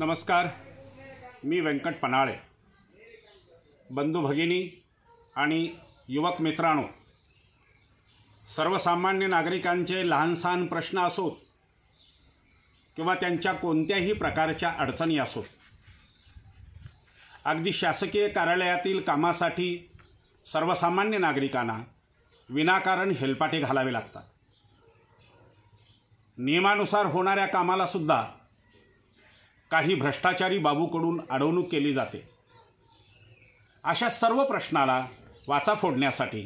नमस्कार मी व्यंकट पनाळे बंधू भगिनी आणि युवक मित्रांनो सर्वसामान्य नागरिकांचे लहानसहान प्रश्न असोत किंवा त्यांच्या कोणत्याही प्रकारच्या अडचणी असोत अगदी शासकीय कार्यालयातील कामासाठी सर्वसामान्य नागरिकांना विनाकारण हेलपाटे घालावे लागतात नियमानुसार होणाऱ्या कामालासुद्धा काही भ्रष्टाचारी बाबूकडून अडवणूक केली जाते अशा सर्व प्रश्नाला वाचा फोडण्यासाठी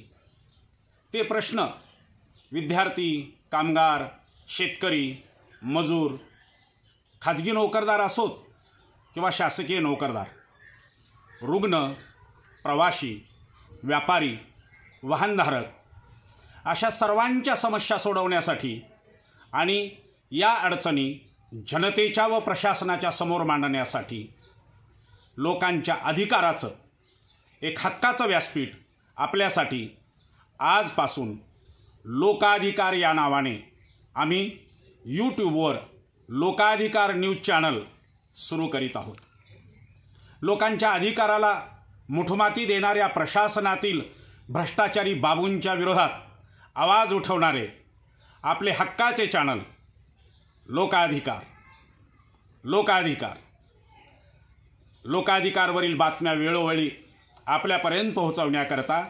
ते प्रश्न विद्यार्थी कामगार शेतकरी मजूर खाजगी नोकरदार असोत किंवा शासकीय नोकरदार रुग्ण प्रवाशी व्यापारी वाहनधारक अशा सर्वांच्या समस्या सोडवण्यासाठी आणि या अडचणी जनतेच्या व प्रशासनाच्या समोर मांडण्यासाठी लोकांच्या अधिकाराचं एक हक्काचं व्यासपीठ आपल्यासाठी आजपासून लोकाधिकार या नावाने आम्ही यूट्यूबवर लोकाधिकार न्यूज चॅनल सुरू करीत आहोत लोकांच्या अधिकाराला मुठमाती देणाऱ्या प्रशासनातील भ्रष्टाचारी बाबूंच्या विरोधात आवाज उठवणारे आपले हक्काचे चॅनल लोकाधिकार लोकाधिकार लोकाधिकारवरील बातम्या वेळोवेळी आपल्यापर्यंत पोहोचवण्याकरता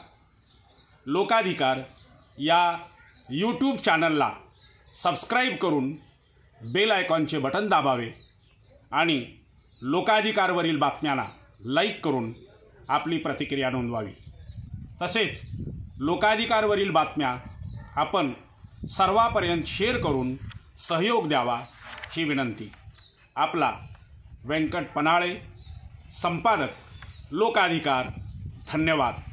लोकाधिकार या यूट्यूब चॅनलला सबस्क्राईब करून बेल आयकॉनचे बटन दाबावे आणि लोकाधिकारवरील बातम्यांना लाईक करून आपली प्रतिक्रिया नोंदवावी तसेच लोकाधिकारवरील बातम्या आपण सर्वापर्यंत शेअर करून सहयोग द्यावा ही विनंती आपला व्यंकट पनाळे संपादक लोकाधिकार धन्यवाद